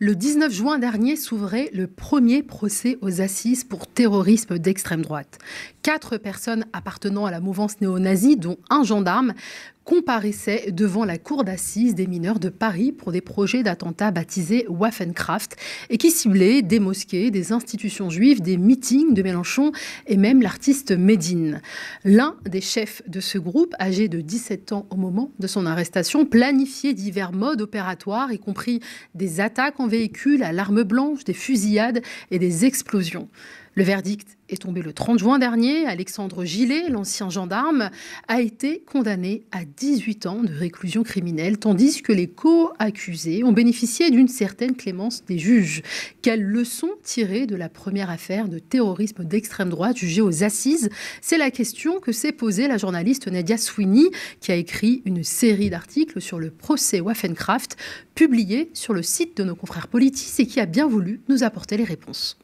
Le 19 juin dernier s'ouvrait le premier procès aux assises pour terrorisme d'extrême droite. Quatre personnes appartenant à la mouvance néo-nazie, dont un gendarme, comparaissait devant la cour d'assises des mineurs de Paris pour des projets d'attentats baptisés Waffenkraft et qui ciblaient des mosquées, des institutions juives, des meetings de Mélenchon et même l'artiste Médine. L'un des chefs de ce groupe, âgé de 17 ans au moment de son arrestation, planifiait divers modes opératoires, y compris des attaques en véhicule, à l'arme blanche, des fusillades et des explosions. Le verdict est tombé le 30 juin dernier. Alexandre Gillet, l'ancien gendarme, a été condamné à 18 ans de réclusion criminelle, tandis que les co-accusés ont bénéficié d'une certaine clémence des juges. Quelle leçon tirer de la première affaire de terrorisme d'extrême droite jugée aux assises C'est la question que s'est posée la journaliste Nadia Sweeney, qui a écrit une série d'articles sur le procès Waffenkraft, publié sur le site de nos confrères politis et qui a bien voulu nous apporter les réponses.